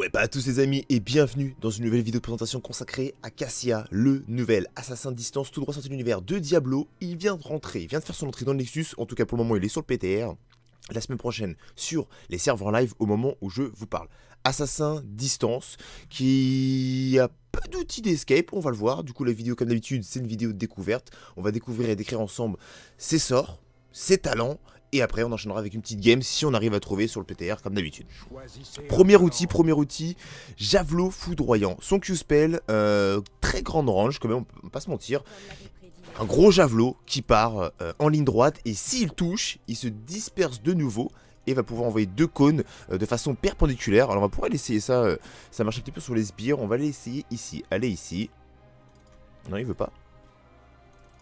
Ouais bah à tous les amis et bienvenue dans une nouvelle vidéo de présentation consacrée à Cassia, le nouvel assassin distance tout droit sorti de l'univers de Diablo. Il vient de rentrer, vient de faire son entrée dans le Nexus, en tout cas pour le moment il est sur le PTR. La semaine prochaine sur les serveurs live au moment où je vous parle. Assassin distance qui a peu d'outils d'escape, on va le voir. Du coup la vidéo comme d'habitude c'est une vidéo de découverte. On va découvrir et décrire ensemble ses sorts, ses talents et après, on enchaînera avec une petite game si on arrive à trouver sur le PTR comme d'habitude. Premier outil, premier outil, Javelot foudroyant. Son Q-Spell, euh, très grande range, quand même, on peut pas se mentir. Un gros javelot qui part euh, en ligne droite et s'il touche, il se disperse de nouveau et va pouvoir envoyer deux cônes euh, de façon perpendiculaire. Alors on va pouvoir essayer ça, ça marche un petit peu sur les sbires, on va l'essayer ici. Allez ici. Non, il veut pas.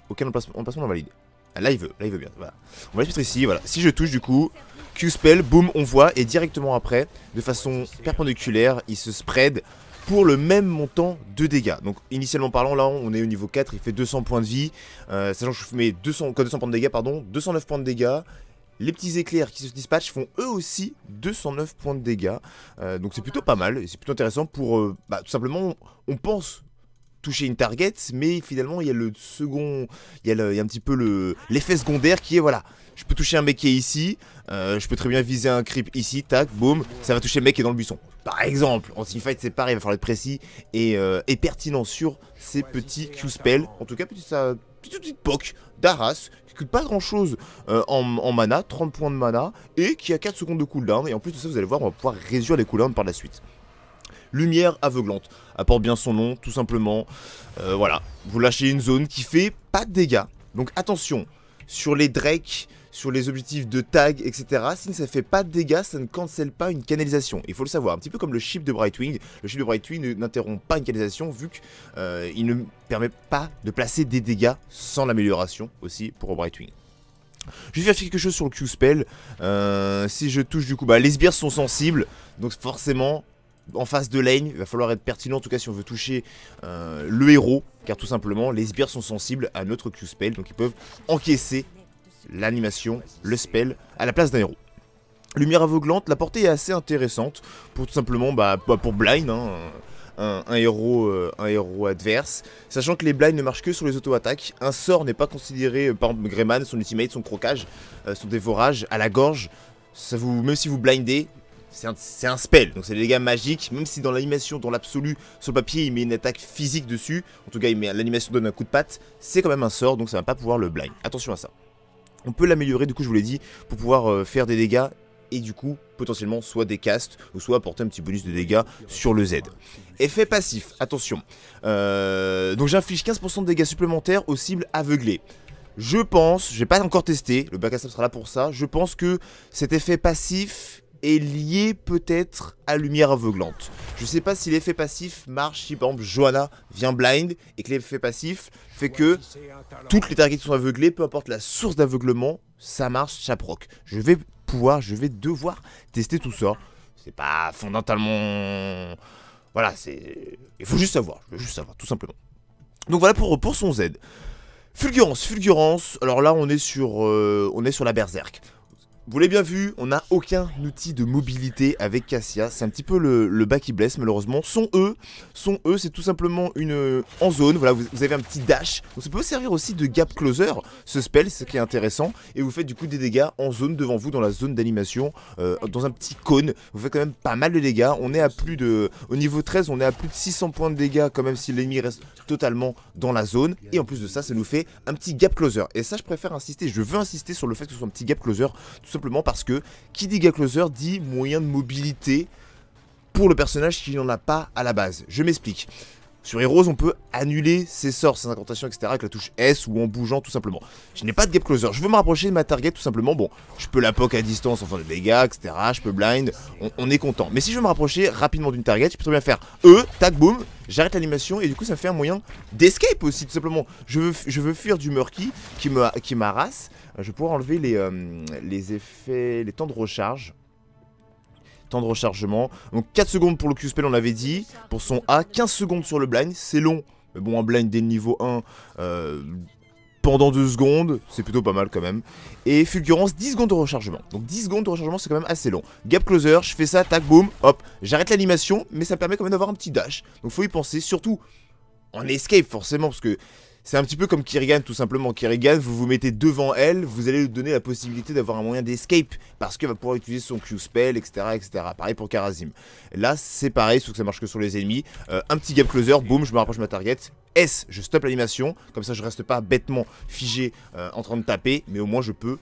Aucun on passe on valide. Ah, là il veut, là il veut bien, voilà. On va mettre ici, voilà. Si je touche du coup, Q-spell, boum, on voit, et directement après, de façon perpendiculaire, il se spread pour le même montant de dégâts. Donc initialement parlant, là on est au niveau 4, il fait 200 points de vie, euh, sachant que je mets 200, 200 points de dégâts, pardon, 209 points de dégâts, les petits éclairs qui se dispatchent font eux aussi 209 points de dégâts. Euh, donc c'est plutôt pas mal c'est plutôt intéressant pour... Euh, bah, tout simplement, on pense toucher une target, mais finalement il y a le second, il y a, il un petit peu l'effet secondaire qui est voilà, je peux toucher un mec qui est ici, euh, je peux très bien viser un creep ici, tac, boum, ça va toucher le mec qui est dans le buisson. Par exemple, en fight c'est pareil, il va falloir être précis et, euh, pertinent sur ces petits Q-spells, en tout cas petit ça, d'Arras qui coûte pas grand chose euh, en, en, mana, 30 points de mana et qui a 4 secondes de cooldown et en plus de ça vous allez voir on va pouvoir réduire les cooldowns par la suite lumière aveuglante. Apporte bien son nom, tout simplement. Euh, voilà, vous lâchez une zone qui fait pas de dégâts. Donc attention, sur les drakes, sur les objectifs de tag, etc. Si ça ne fait pas de dégâts, ça ne cancelle pas une canalisation. Il faut le savoir, un petit peu comme le ship de Brightwing. Le ship de Brightwing n'interrompt pas une canalisation vu qu'il euh, ne permet pas de placer des dégâts sans l'amélioration aussi pour Brightwing. Je vais faire quelque chose sur le Q-Spell. Euh, si je touche du coup, bah, les sbires sont sensibles, donc forcément en face de lane. Il va falloir être pertinent en tout cas si on veut toucher euh, le héros. Car tout simplement, les sbires sont sensibles à notre Q-spell. Donc ils peuvent encaisser l'animation, le spell, à la place d'un héros. Lumière aveuglante, la portée est assez intéressante. Pour tout simplement, bah, bah pour blind. Hein, un, héros, euh, un héros adverse. Sachant que les blinds ne marchent que sur les auto-attaques, un sort n'est pas considéré, euh, par Greyman, son ultimate, son croquage, son dévorage à la gorge. Ça vous, même si vous blindez, c'est un, spell, donc c'est des dégâts magiques, même si dans l'animation, dans l'absolu, sur le papier, il met une attaque physique dessus, en tout cas, l'animation donne un coup de patte, c'est quand même un sort, donc ça va pas pouvoir le blind. Attention à ça. On peut l'améliorer, du coup, je vous l'ai dit, pour pouvoir euh, faire des dégâts et du coup potentiellement soit des castes ou soit apporter un petit bonus de dégâts sur le Z. Effet passif, attention. Euh, donc j'inflige 15% de dégâts supplémentaires aux cibles aveuglées. Je pense, j'ai pas encore testé, le bac sera là pour ça, je pense que cet effet passif est lié peut-être à lumière aveuglante. Je ne sais pas si l'effet passif marche si par Johanna vient blind et que l'effet passif fait que toutes les targets sont aveuglées, peu importe la source d'aveuglement, ça marche, ça Je vais pouvoir, je vais devoir tester tout ça. C'est pas fondamentalement... Voilà, c'est... Il faut juste savoir, juste savoir, tout simplement. Donc voilà pour, pour son Z. Fulgurance, fulgurance, alors là on est sur, euh, on est sur la berserk. Vous l'avez bien vu, on n'a aucun outil de mobilité avec Cassia. C'est un petit peu le, le, bas qui blesse malheureusement. Son E, son E c'est tout simplement une euh, en zone. Voilà, vous, avez un petit dash. ça peut servir aussi de gap closer, ce spell, ce qui est intéressant. Et vous faites du coup des dégâts en zone devant vous, dans la zone d'animation, euh, dans un petit cône. Vous faites quand même pas mal de dégâts. On est à plus de... Au niveau 13, on est à plus de 600 points de dégâts quand même si l'ennemi reste totalement dans la zone. Et en plus de ça, ça nous fait un petit gap closer. Et ça, je préfère insister. Je veux insister sur le fait que ce soit un petit gap closer simplement parce que qui dit closer dit moyen de mobilité pour le personnage qui n'en a pas à la base. Je m'explique. Sur Heroes, on peut annuler ses sorts, ses incantations, etc. avec la touche S ou en bougeant tout simplement. Je n'ai pas de Gap Closer, je veux me rapprocher de ma target tout simplement. Bon, je peux la poke à distance en faisant des dégâts, etc. Je peux blind, on, est content. Mais si je veux me rapprocher rapidement d'une target, je peux très bien faire E, tac, boom. j'arrête l'animation et du coup ça fait un moyen d'escape aussi tout simplement. Je veux, je veux fuir du Murky qui m'arrasse. Euh, je vais pouvoir enlever les, euh, les effets, les temps de recharge temps de rechargement. Donc 4 secondes pour le Q-Spell, on l'avait dit, pour son A, 15 secondes sur le blind, c'est long, mais bon, un blind dès le niveau 1, euh, pendant 2 secondes, c'est plutôt pas mal quand même. Et fulgurance, 10 secondes de rechargement. Donc 10 secondes de rechargement, c'est quand même assez long. Gap closer, je fais ça, tac, boom hop, j'arrête l'animation, mais ça me permet quand même d'avoir un petit dash. Donc faut y penser, surtout en escape forcément, parce que c'est un petit peu comme Kirigan, tout simplement. Kirigan, vous vous mettez devant elle, vous allez lui donner la possibilité d'avoir un moyen d'escape, parce qu'elle va pouvoir utiliser son Q-spell, etc., etc. Pareil pour Karazim. Là, c'est pareil, sauf que ça marche que sur les ennemis. Euh, un petit gap closer, boum, je me rapproche de ma target. S, je stoppe l'animation, comme ça je reste pas bêtement figé euh, en train de taper, mais au moins je peux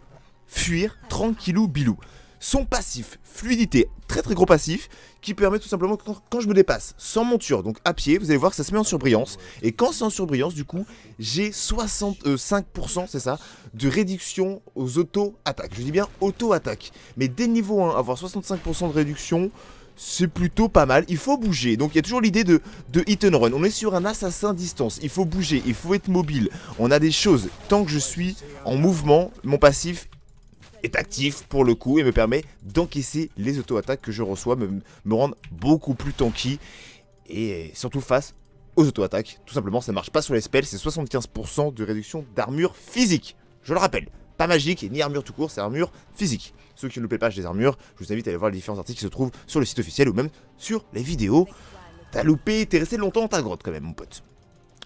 fuir tranquillou bilou son passif, fluidité, très très gros passif, qui permet tout simplement quand, je me dépasse sans monture, donc à pied, vous allez voir que ça se met en surbrillance. Et quand c'est en surbrillance, du coup, j'ai 65%, c'est ça, de réduction aux auto-attaques. Je dis bien auto attaque Mais dès niveau 1, avoir 65% de réduction, c'est plutôt pas mal. Il faut bouger. Donc il y a toujours l'idée de, de hit and run. On est sur un assassin distance. Il faut bouger, il faut être mobile. On a des choses. Tant que je suis en mouvement, mon passif actif pour le coup et me permet d'encaisser les auto-attaques que je reçois, me, rendre beaucoup plus tanky et surtout face aux auto-attaques. Tout simplement, ça marche pas sur les spells, c'est 75% de réduction d'armure physique. Je le rappelle, pas magique, ni armure tout court, c'est armure physique. Ceux qui ne loupaient pas des armures, je vous invite à aller voir les différents articles qui se trouvent sur le site officiel ou même sur les vidéos. T'as loupé, t'es resté longtemps dans ta grotte quand même, mon pote.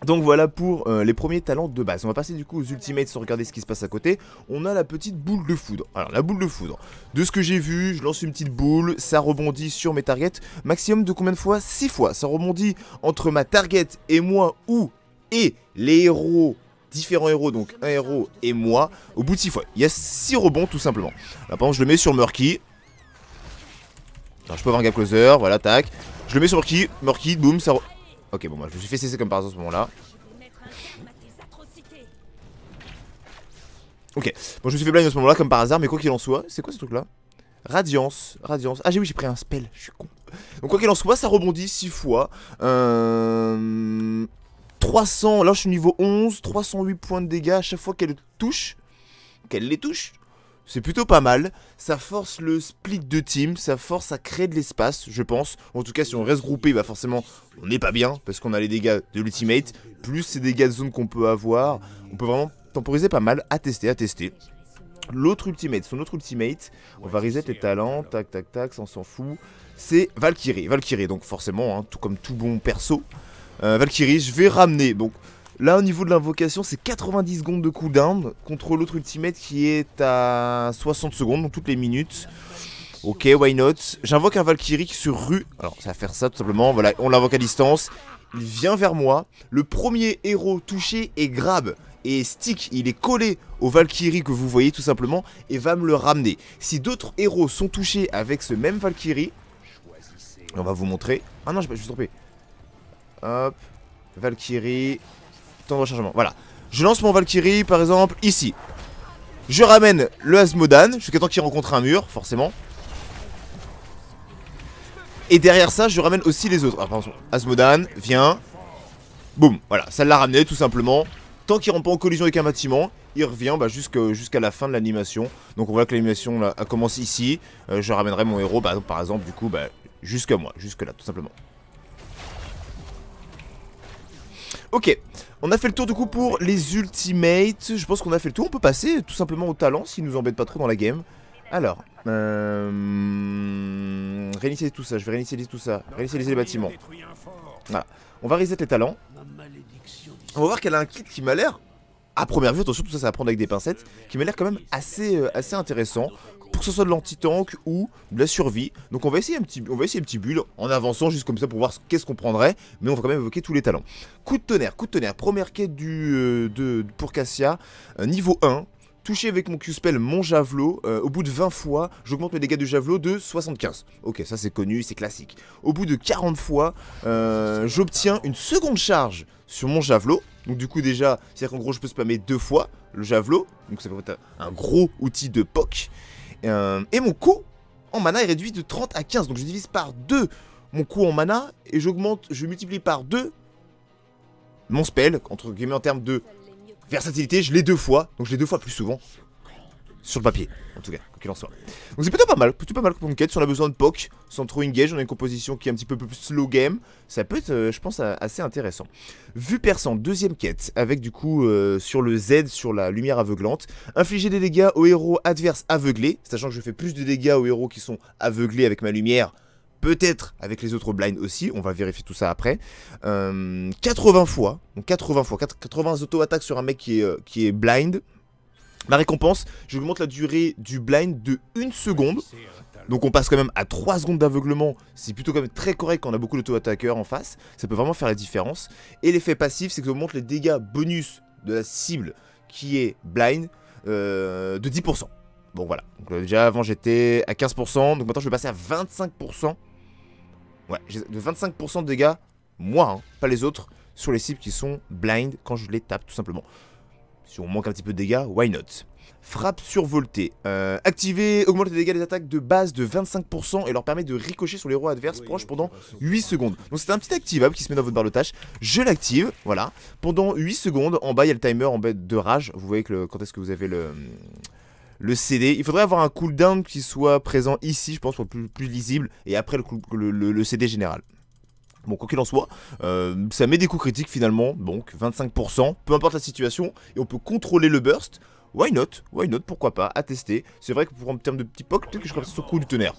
Donc voilà pour euh, les premiers talents de base. On va passer du coup aux ultimates sans regarder ce qui se passe à côté. On a la petite boule de foudre. Alors la boule de foudre. De ce que j'ai vu, je lance une petite boule, ça rebondit sur mes targets. Maximum de combien de fois 6 fois. Ça rebondit entre ma target et moi ou et les héros différents héros, donc un héros et moi, au bout de 6 fois. Il y a 6 rebonds tout simplement. par exemple je le mets sur Murky. je peux avoir un gap closer, voilà tac. Je le mets sur Murky, Murky, boum, ça... Ok, bon, moi bah, je me suis fait cesser comme par hasard à ce moment-là. Ok, bon, je me suis fait blague à ce moment-là comme par hasard, mais quoi qu'il en soit, c'est quoi ce truc là Radiance, radiance. Ah, j'ai oui, j'ai pris un spell, je suis con. Donc, quoi qu'il en soit, ça rebondit 6 fois. Euh. 300, là je suis niveau 11, 308 points de dégâts à chaque fois qu'elle touche. Qu'elle les touche. C'est plutôt pas mal. Ça force le split de team, ça force à créer de l'espace, je pense. En tout cas, si on reste groupé, bah forcément, on n'est pas bien, parce qu'on a les dégâts de l'ultimate, plus ces dégâts de zone qu'on peut avoir. On peut vraiment temporiser pas mal, à tester, à tester. L'autre ultimate, son autre ultimate, on va reset les talents, tac tac tac, ça on s'en fout. C'est Valkyrie, Valkyrie, donc forcément, hein, tout comme tout bon perso. Euh, Valkyrie, je vais ramener, donc... Là, au niveau de l'invocation, c'est 90 secondes de cooldown contre l'autre ultimate qui est à 60 secondes, donc toutes les minutes. Ok, why not J'invoque un Valkyrie sur rue. Alors, ça va faire ça tout simplement. Voilà, on l'invoque à distance. Il vient vers moi. Le premier héros touché est grab et stick, il est collé au Valkyrie que vous voyez tout simplement et va me le ramener. Si d'autres héros sont touchés avec ce même Valkyrie, on va vous montrer. Ah non, je me suis trompé. Hop, Valkyrie, de rechargement. Voilà. Je lance mon Valkyrie, par exemple, ici. Je ramène le Asmodan, jusqu'à temps qu'il rencontre un mur, forcément. Et derrière ça, je ramène aussi les autres. Ah, Asmodan, vient Boum, voilà, ça l'a ramené, tout simplement. Tant qu'il rentre pas en collision avec un bâtiment, il revient bah, jusqu'à la fin de l'animation. Donc on voit que l'animation a commencé ici. Euh, je ramènerai mon héros, bah, par exemple, du coup, bah, jusqu'à moi, jusque là, tout simplement. Ok, on a fait le tour du coup pour les ultimates. Je pense qu'on a fait le tour. On peut passer tout simplement aux talents s'ils nous embêtent pas trop dans la game. Alors, euh... réinitialiser tout ça. Je vais réinitialiser tout ça. Réinitialiser les bâtiments. Voilà. Ah, on va reset les talents. On va voir qu'elle a un kit qui m'a l'air à première vue, attention, tout ça, ça va prendre avec des pincettes, qui m'a l'air quand même assez, euh, assez intéressant pour que ce soit de l'anti-tank ou de la survie. Donc on va essayer un petit, on va essayer petit bulle en avançant juste comme ça pour voir qu'est-ce qu'on prendrait, mais on va quand même évoquer tous les talents. Coup de tonnerre, coup de tonnerre, première quête du, euh, de, pour Cassia, euh, niveau 1, Toucher avec mon Q-Spell mon javelot, euh, au bout de 20 fois, j'augmente mes dégâts de javelot de 75. Ok, ça c'est connu, c'est classique. Au bout de 40 fois, euh, j'obtiens une seconde charge sur mon javelot. Donc du coup déjà, c'est-à-dire qu'en gros je peux spammer deux fois le javelot. Donc ça peut être un gros outil de POC. Euh, et mon coût en mana est réduit de 30 à 15. Donc je divise par 2 mon coût en mana et j'augmente, je multiplie par 2 mon spell, entre guillemets en termes de Versatilité, je l'ai deux fois, donc je l'ai deux fois plus souvent. Sur le papier, en tout cas, quoi qu'il en soit. Donc c'est plutôt pas mal, plutôt pas mal pour une quête. Si on a besoin de POC, sans trop engage, on a une composition qui est un petit peu plus slow game. Ça peut être, euh, je pense, euh, assez intéressant. Vu persan deuxième quête, avec du coup, euh, sur le Z, sur la lumière aveuglante. Infliger des dégâts aux héros adverses aveuglés, sachant que je fais plus de dégâts aux héros qui sont aveuglés avec ma lumière peut-être avec les autres blinds aussi, on va vérifier tout ça après. 80 euh, fois, donc 80 fois, 80 auto-attaques sur un mec qui est, euh, qui est blind. Ma récompense, j'augmente la durée du blind de 1 seconde. Donc on passe quand même à 3 secondes d'aveuglement, c'est plutôt quand même très correct quand on a beaucoup d'auto-attaqueurs en face, ça peut vraiment faire la différence. Et l'effet passif, c'est que j'augmente augmente les dégâts bonus de la cible qui est blind euh, de 10%. Bon voilà, donc déjà avant j'étais à 15%, donc maintenant je vais passer à 25% Ouais, de 25% de dégâts, moi, hein, pas les autres, sur les cibles qui sont blind quand je les tape, tout simplement. Si on manque un petit peu de dégâts, why not Frappe survoltée. Euh, activer augmente les dégâts des attaques de base de 25% et leur permet de ricocher sur les héros adverses proches pendant 8 secondes. Donc c'est un petit activable qui se met dans votre barre de tâche. Je l'active, voilà. Pendant 8 secondes, en bas il y a le timer en bas de rage. Vous voyez que quand est-ce que vous avez le le CD. Il faudrait avoir un cooldown qui soit présent ici, je pense, pour plus, plus lisible, et après le, le, CD général. Bon, quoi qu'il en soit, euh, ça met des coups critiques finalement, donc 25%, peu importe la situation, et on peut contrôler le burst. Why not Why not Pourquoi pas À tester. C'est vrai que pour en termes de petit poc, peut que je crois que sur coup du tonnerre.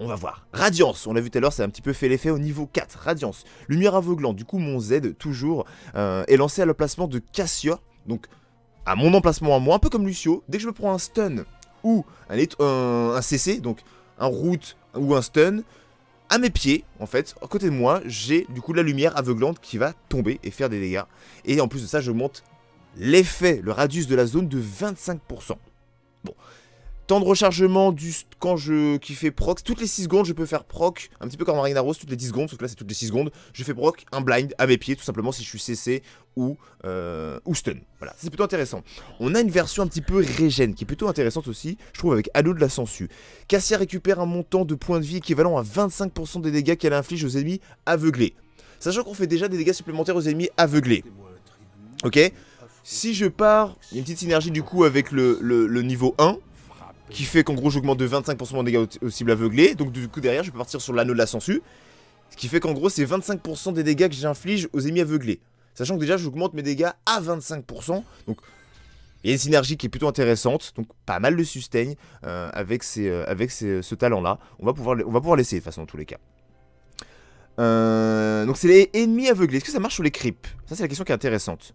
On va voir. Radiance, on l'a vu tout à l'heure, ça a un petit peu fait l'effet au niveau 4. Radiance, lumière aveuglante, du coup mon Z toujours euh, est lancé à l'emplacement de Cassia. Donc à mon emplacement à moi, un peu comme Lucio, dès que je me prends un stun ou un, CC, donc un route ou un stun, à mes pieds, en fait, à côté de moi, j'ai du coup la lumière aveuglante qui va tomber et faire des dégâts. Et en plus de ça, je monte l'effet, le radius de la zone de 25%. Bon, temps de rechargement du quand je qui fait proc. Toutes les 6 secondes, je peux faire proc, un petit peu comme dans Ragnaros, toutes les 10 secondes, sauf que là c'est toutes les 6 secondes. Je fais proc, un blind à mes pieds, tout simplement si je suis CC euh, ou, stun. Voilà, c'est plutôt intéressant. On a une version un petit peu régène, qui est plutôt intéressante aussi, je trouve, avec Halo de la Sensu. Cassia récupère un montant de points de vie équivalent à 25% des dégâts qu'elle inflige aux ennemis aveuglés. Sachant qu'on fait déjà des dégâts supplémentaires aux ennemis aveuglés. Ok Si je pars, il y a une petite synergie du coup avec le niveau 1, qui fait qu'en gros j'augmente de 25% mon dégâts aux cibles aveuglées, donc du coup derrière je peux partir sur l'anneau de la sangsue, ce qui fait qu'en gros c'est 25% des dégâts que j'inflige aux ennemis aveuglés. Sachant que déjà j'augmente mes dégâts à 25%, donc il y a une synergie qui est plutôt intéressante, donc pas mal de sustain euh, avec, euh, avec euh, ce talent-là. On, va pouvoir, on va pouvoir l'essayer de toute façon dans tous les cas. donc c'est les ennemis aveuglés, est-ce que ça marche sur les creeps Ça c'est la question qui est intéressante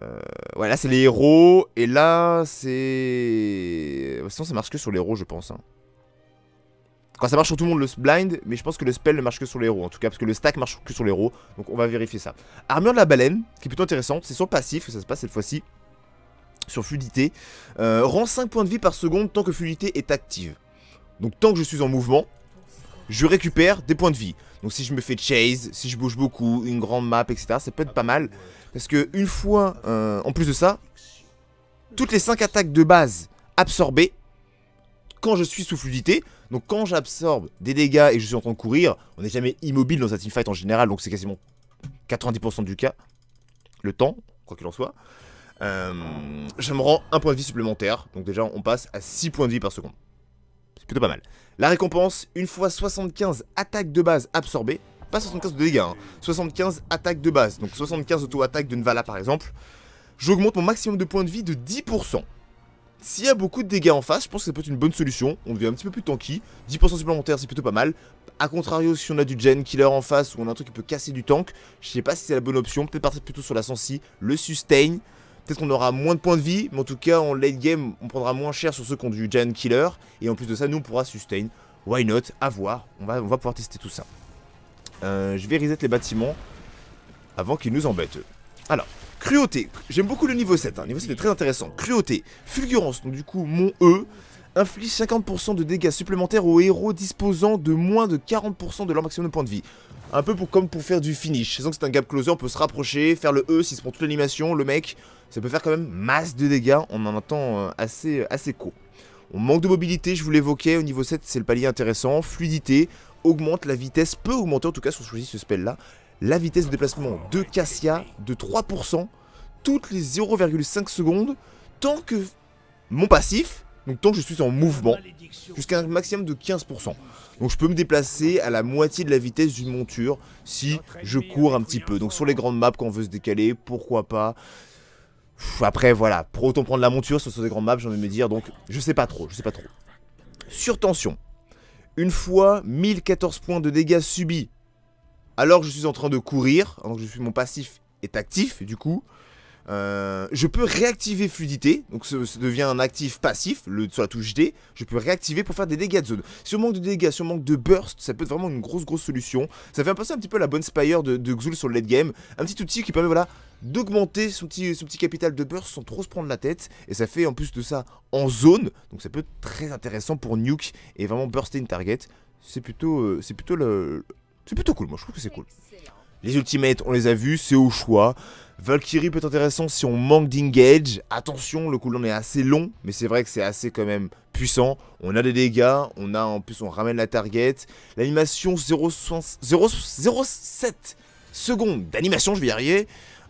voilà euh, ouais, là c'est les héros, et là c'est... Sinon ça marche que sur les héros je pense. Hein. Quand ça marche sur tout le monde le blind, mais je pense que le spell ne marche que sur les héros en tout cas, parce que le stack marche que sur les héros, donc on va vérifier ça. Armure de la baleine, qui est plutôt intéressante, c'est son passif que ça se passe cette fois-ci, sur fluidité. Euh, rend 5 points de vie par seconde tant que fluidité est active. Donc tant que je suis en mouvement, je récupère des points de vie. Donc si je me fais chase, si je bouge beaucoup, une grande map, etc. Ça peut être pas mal. Parce que une fois, euh, en plus de ça, toutes les 5 attaques de base absorbées, quand je suis sous fluidité, donc quand j'absorbe des dégâts et je suis en train de courir, on n'est jamais immobile dans un teamfight en général, donc c'est quasiment 90% du cas, le temps, quoi qu'il en soit. Euh, je me rends un point de vie supplémentaire, donc déjà on passe à 6 points de vie par seconde. C'est plutôt pas mal. La récompense, une fois 75 attaques de base absorbées, pas 75 de dégâts, 75 hein, attaques de base, donc 75 auto-attaques de Nvala par exemple, j'augmente mon maximum de points de vie de 10%. S'il y a beaucoup de dégâts en face, je pense que ça peut être une bonne solution. On devient un petit peu plus tanky. 10% supplémentaire, c'est plutôt pas mal. A contrario, si on a du gen killer en face ou on a un truc qui peut casser du tank, je sais pas si c'est la bonne option. Peut-être partir plutôt sur la sensi, le sustain. Peut-être qu'on aura moins de points de vie, mais en tout cas, en late game, on prendra moins cher sur ceux qui ont du Giant Killer. Et en plus de ça, nous, on pourra sustain. Why not avoir voir. On va, on va pouvoir tester tout ça. Euh, je vais reset les bâtiments avant qu'ils nous embêtent. Alors, cruauté. J'aime beaucoup le niveau 7. Hein. Le niveau 7 est très intéressant. Cruauté. Fulgurance. Donc, du coup, mon E inflige 50% de dégâts supplémentaires aux héros disposant de moins de 40% de leur maximum de points de vie un peu pour, comme pour faire du finish. Sachant que c'est un gap closer, on peut se rapprocher, faire le E, s'il se prend toute l'animation, le mec, ça peut faire quand même masse de dégâts, on en entend euh, assez, euh, assez court. On manque de mobilité, je vous l'évoquais, au niveau 7 c'est le palier intéressant, fluidité, augmente la vitesse, peut augmenter en tout cas si on choisit ce spell là, la vitesse de déplacement de Cassia de 3%, toutes les 0,5 secondes, tant que mon passif donc tant que je suis en mouvement, jusqu'à un maximum de 15%. Donc je peux me déplacer à la moitié de la vitesse d'une monture si je cours un petit peu. Donc sur les grandes maps, quand on veut se décaler, pourquoi pas. Après voilà, pour autant prendre la monture sur des grandes maps, j'ai envie de me dire, donc je sais pas trop, je sais pas trop. Surtension. Une fois 1014 points de dégâts subis, alors je suis en train de courir, donc je suis, mon passif est actif du coup, euh, je peux réactiver fluidité, donc ça, devient un actif passif, le, sur la touche D, je peux réactiver pour faire des dégâts de zone. Si on manque de dégâts, si on manque de burst, ça peut être vraiment une grosse grosse solution. Ça fait penser un petit peu la bonne Spire de, Xul sur le late game, un petit outil qui permet voilà d'augmenter son petit, son petit capital de burst sans trop se prendre la tête, et ça fait en plus de ça en zone, donc ça peut être très intéressant pour nuke et vraiment burster une target. C'est plutôt, euh, c'est plutôt le, c'est plutôt cool, moi je trouve que c'est cool. Les ultimates, on les a vus, c'est au choix. Valkyrie peut être intéressant si on manque d'engage. Attention, le cooldown est assez long, mais c'est vrai que c'est assez quand même puissant. On a des dégâts, on a en plus on ramène la target. L'animation 0,7 secondes d'animation, je vais y arriver.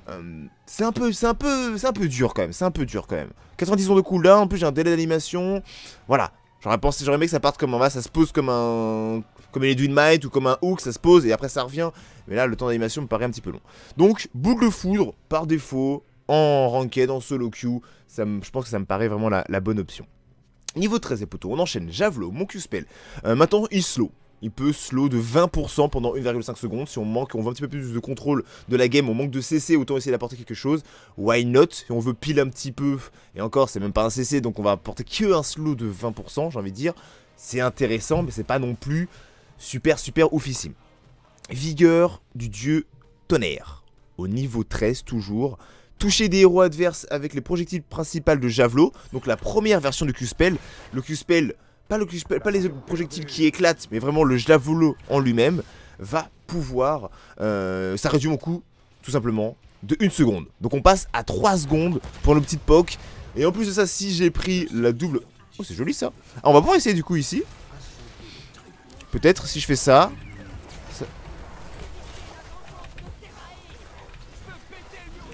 Euh, c'est un peu, c'est un peu, c'est un peu dur quand même, c'est un peu dur quand même. 90 secondes de cooldown, en plus j'ai un délai d'animation. Voilà, j'aurais pensé, j'aurais aimé que ça parte comme en bas, ça se pose comme un comme les Might ou comme un Hook, ça se pose et après ça revient. Mais là, le temps d'animation me paraît un petit peu long. Donc, boule de foudre, par défaut, en ranked, en solo queue, je pense que ça me paraît vraiment la, bonne option. Niveau 13 et on enchaîne Javelot, mon Q-Spell. Euh, maintenant, il slow. Il peut slow de 20% pendant 1,5 secondes. Si on manque, on veut un petit peu plus de contrôle de la game, on manque de CC, autant essayer d'apporter quelque chose. Why not Si on veut pile un petit peu, et encore, c'est même pas un CC, donc on va apporter que un slow de 20%, j'ai envie de dire. C'est intéressant, mais c'est pas non plus Super, super oufissime. Vigueur du dieu tonnerre. Au niveau 13 toujours. Toucher des héros adverses avec les projectiles principales de Javelot. Donc la première version du Q-Spell. Le Q-Spell, pas, le pas les projectiles qui éclatent, mais vraiment le Javelot en lui-même. Va pouvoir... Euh, ça réduit mon coût, tout simplement, de 1 seconde. Donc on passe à 3 secondes pour nos petites poke. Et en plus de ça, si j'ai pris la double... Oh, c'est joli ça. Ah, on va pouvoir essayer du coup ici. Peut-être si je fais ça...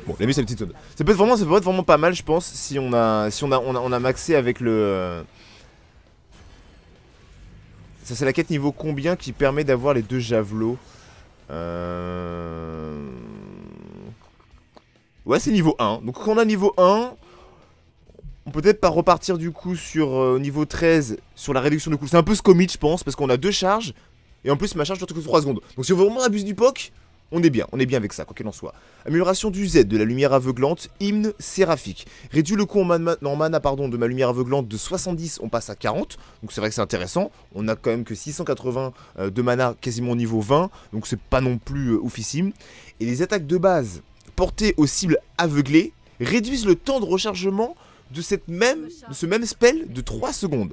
Bon, l'ami c'est le petite zone. Ça peut, être vraiment, ça peut être vraiment pas mal, je pense, si on a, si on a, on a maxé avec le... Euh, ça, c'est la quête niveau combien qui permet d'avoir les deux javelots euh, Ouais, c'est niveau 1. Donc quand on a niveau 1, on peut peut-être pas repartir du coup sur euh, niveau 13 sur la réduction de coût. C'est un peu scomite je pense parce qu'on a deux charges et en plus ma charge coûte 3 secondes. Donc si on veut vraiment abuser du POC, on est bien, on est bien avec ça, quoi qu'il en soit. Amélioration du Z de la lumière aveuglante, hymne séraphique. Réduit le coût en, mana, pardon, de ma lumière aveuglante de 70, on passe à 40. Donc c'est vrai que c'est intéressant. On a quand même que 680 euh, de mana, quasiment au niveau 20. Donc c'est pas non plus euh, oufissime. Et les attaques de base portées aux cibles aveuglées réduisent le temps de rechargement de, cette même, ce même spell de 3 secondes.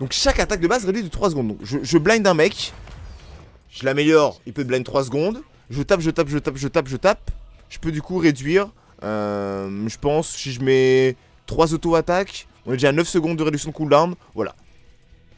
Donc chaque attaque de base réduit de 3 secondes. je, je blind un mec, je l'améliore, il peut blind 3 secondes. Je tape, je tape, je tape, je tape, je tape. Je peux du coup réduire, euh, je pense, si je mets 3 auto-attaques, on est déjà à 9 secondes de réduction de cooldown. Voilà.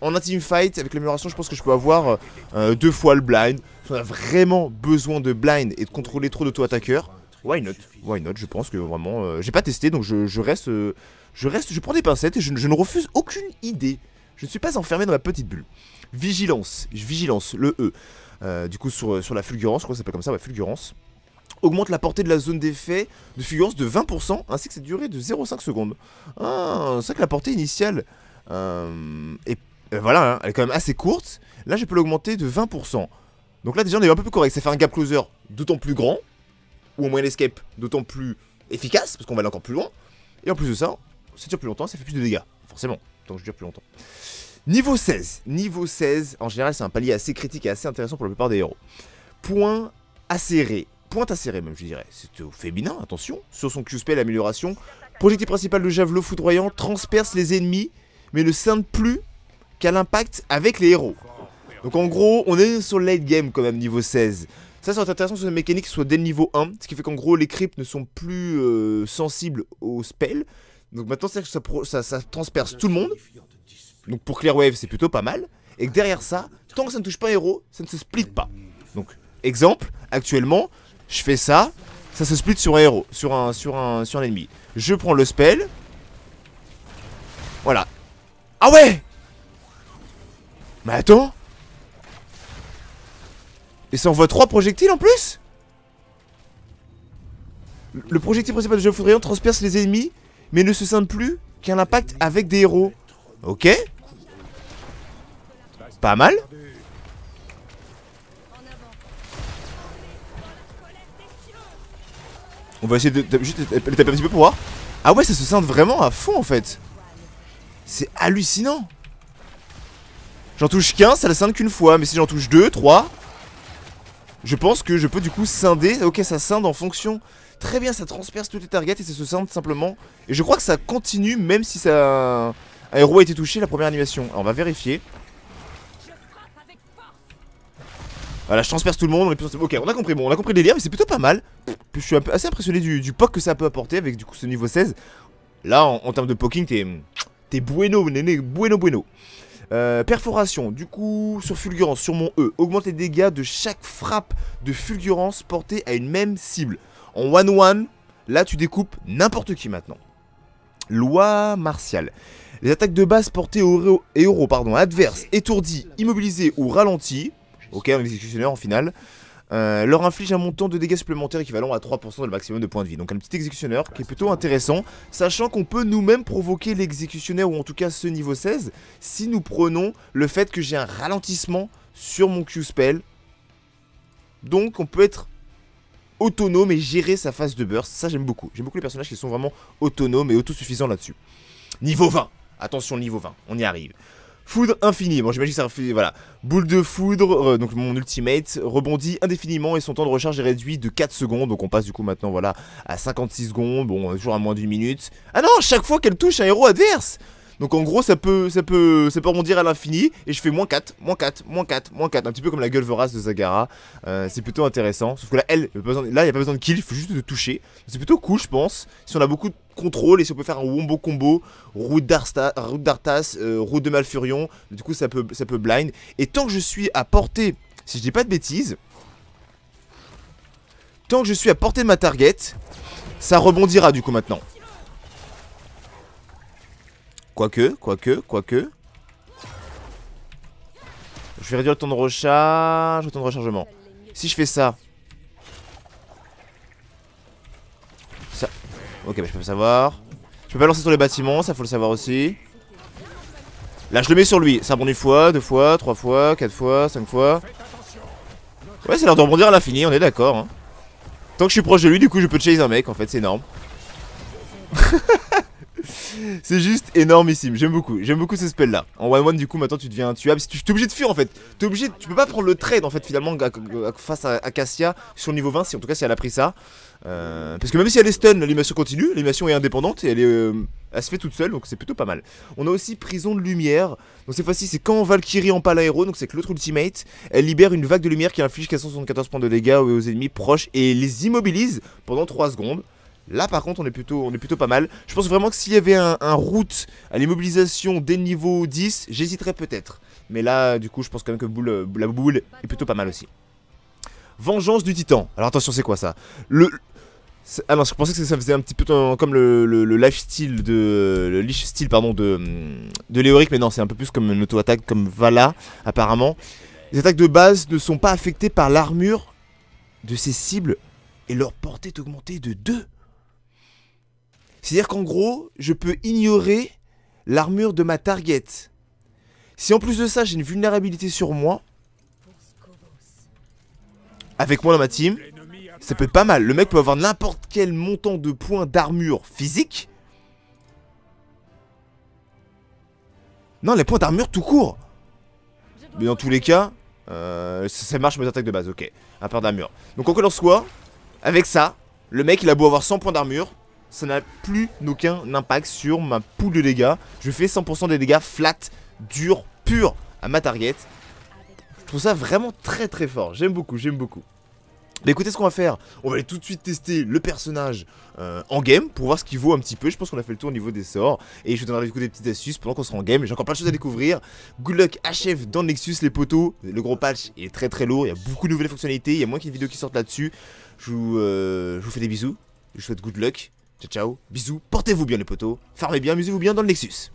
En un team fight, avec l'amélioration, je pense que je peux avoir euh, deux fois le blind. on a vraiment besoin de blind et de contrôler trop d'auto-attaqueurs, Why not Why not Je pense que vraiment, euh, j'ai pas testé, donc je, reste, euh, je reste, je prends des pincettes et je, ne refuse aucune idée. Je ne suis pas enfermé dans ma petite bulle. Vigilance, vigilance, le E. Euh, du coup, sur, sur la fulgurance, je crois que ça s'appelle comme ça, la fulgurance. Augmente la portée de la zone d'effet de fulgurance de 20%, ainsi que sa durée de 0,5 secondes. Ah, c'est vrai que la portée initiale est, voilà, hein, elle est quand même assez courte. Là, je peux l'augmenter de 20%. Donc là, déjà, on est un peu plus correct. Ça fait un gap closer d'autant plus grand ou au moins l'escape d'autant plus efficace, parce qu'on va aller encore plus loin. Et en plus de ça, ça dure plus longtemps, ça fait plus de dégâts, forcément, tant que je dure plus longtemps. Niveau 16, niveau 16, en général c'est un palier assez critique et assez intéressant pour la plupart des héros. Point acéré, point acéré même je dirais, c'est au féminin, attention, sur son Q-spell amélioration, projectile principal de javelot foudroyant transperce les ennemis, mais ne scinde plus qu'à l'impact avec les héros. Donc en gros, on est sur le late game quand même niveau 16. Ça, c'est intéressant que cette mécanique soit dès le niveau 1, ce qui fait qu'en gros, les cryptes ne sont plus euh, sensibles aux spells. Donc maintenant, c'est que ça, ça, ça, transperce tout le monde. Donc pour Clearwave, c'est plutôt pas mal. Et que derrière ça, tant que ça ne touche pas un héros, ça ne se split pas. Donc, exemple, actuellement, je fais ça, ça se split sur un héros, sur un, sur un, sur un ennemi. Je prends le spell. Voilà. Ah ouais Mais attends et ça envoie 3 projectiles en plus Le projectile principal de Jeu transperce les ennemis, mais ne se scinde plus qu'un impact avec des héros. Ok Pas mal On va essayer de, juste de taper un petit peu pour voir. Ah ouais, ça se scinde vraiment à fond en fait. C'est hallucinant. J'en touche qu'un, ça la scinde qu'une fois. Mais si j'en touche 2, 3 je pense que je peux du coup scinder. Ok, ça scinde en fonction. Très bien, ça transperce toutes les targets et ça se scinde simplement. Et je crois que ça continue même si ça... un héros a été touché la première animation. Alors, on va vérifier. Voilà, je transperce tout le monde. On ok, on a compris. Bon, on a compris les liens, mais c'est plutôt pas mal. je suis assez impressionné du, du que ça peut apporter avec du coup ce niveau 16. Là, en, termes de poking, t'es. T'es bueno, néné, bueno, bueno. Euh, perforation, du coup, sur fulgurance, sur mon E, augmente les dégâts de chaque frappe de fulgurance portée à une même cible. En 1-1, one -one, là tu découpes n'importe qui maintenant. Loi martiale. Les attaques de base portées et héros pardon, adverses, étourdies, immobilisées ou ralenti. Ok, on est exécutionnaire en finale. Euh, leur inflige un montant de dégâts supplémentaires équivalent à 3% de le maximum de points de vie. Donc un petit exécutionneur qui est plutôt intéressant, sachant qu'on peut nous-mêmes provoquer l'exécutionnaire ou en tout cas ce niveau 16 si nous prenons le fait que j'ai un ralentissement sur mon Q-spell. Donc on peut être autonome et gérer sa phase de burst. Ça j'aime beaucoup. J'aime beaucoup les personnages qui sont vraiment autonomes et autosuffisants là-dessus. Niveau 20 Attention niveau 20, on y arrive. Foudre infinie. Bon, j'imagine que ça refait. Voilà. Boule de foudre, euh, donc mon ultimate, rebondit indéfiniment et son temps de recharge est réduit de 4 secondes. Donc on passe du coup maintenant, voilà, à 56 secondes. Bon, toujours à moins d'une minute. Ah non, chaque fois qu'elle touche un héros adverse donc en gros ça peut ça peut rebondir à l'infini et je fais moins 4, moins 4, moins 4, moins 4, un petit peu comme la gueule vorace de Zagara. Euh, c'est plutôt intéressant. Sauf que là elle, là il n'y a pas besoin de kill, il faut juste de toucher. C'est plutôt cool je pense. Si on a beaucoup de, contrôle et si on peut faire un wombo combo, route d'Artas, euh, route, de Malfurion, du coup ça peut, ça peut blind. Et tant que je suis à portée, si je dis pas de bêtises, tant que je suis à portée de ma target, ça rebondira du coup maintenant. Quoique, quoique, quoique. Je vais réduire le temps de recharge, le temps de rechargement. Si je fais ça, Ok, bah, je peux savoir. Je peux pas lancer sur les bâtiments, ça faut le savoir aussi. Là, je le mets sur lui. Ça rebondit une fois, deux fois, trois fois, quatre fois, cinq fois. Ouais, c'est l'heure de rebondir à l'infini, on est d'accord. Hein. Tant que je suis proche de lui, du coup, je peux chase un mec, en fait, c'est énorme. c'est juste énormissime, j'aime beaucoup, j'aime beaucoup ce spell là En 1-1 du coup maintenant tu deviens intuable, tu t'es obligé de fuir en fait T'es obligé, tu peux pas prendre le trade en fait finalement face à Cassia sur le niveau 20 si en tout cas si elle a pris ça euh, parce que même si elle est stun, l'animation continue, l'animation est indépendante et euh, elle, se fait toute seule, donc c'est plutôt pas mal. On a aussi Prison de Lumière, donc cette fois-ci c'est quand Valkyrie en un donc c'est que l'autre ultimate, elle libère une vague de lumière qui inflige 474 points de dégâts aux ennemis proches et les immobilise pendant 3 secondes. Là par contre on est plutôt, on est plutôt pas mal. Je pense vraiment que s'il y avait un, route à l'immobilisation dès le niveau 10, j'hésiterais peut-être. Mais là du coup je pense quand même que la boule est plutôt pas mal aussi. Vengeance du Titan. Alors attention, c'est quoi ça le, alors, ah je pensais que ça faisait un petit peu comme le, le, lifestyle de. Le lifestyle style, pardon, de, de Léoric, mais non, c'est un peu plus comme une auto-attaque comme Vala, apparemment. Les attaques de base ne sont pas affectées par l'armure de ses cibles et leur portée est augmentée de 2. C'est-à-dire qu'en gros, je peux ignorer l'armure de ma target. Si en plus de ça, j'ai une vulnérabilité sur moi, avec moi dans ma team, ça peut être pas mal. Le mec peut avoir n'importe quel montant de points d'armure physique. Non, les points d'armure tout court. Mais dans tous les cas, euh, ça marche mes attaques de base, ok. Un paire d'armure. Donc quoi que en soit, avec ça, le mec il a beau avoir 100 points d'armure, ça n'a plus aucun impact sur ma poule de dégâts. Je fais 100% des dégâts flat, dur, pur à ma target. Je trouve ça vraiment très très fort. J'aime beaucoup, j'aime beaucoup. Mais bah, écoutez ce qu'on va faire, on va aller tout de suite tester le personnage euh, en game pour voir ce qu'il vaut un petit peu, je pense qu'on a fait le tour au niveau des sorts et je vous donnerai du coup des petites astuces pendant qu'on sera en game, j'ai encore plein de choses à découvrir. Good luck achève dans le Nexus les poteaux, le gros patch est très très lourd, il y a beaucoup de nouvelles fonctionnalités, il y a moins qu'une vidéo qui sorte là-dessus. Je, euh, je vous fais des bisous, je vous souhaite good luck, ciao ciao, bisous, portez-vous bien les poteaux, farmez bien, amusez-vous bien dans le Nexus.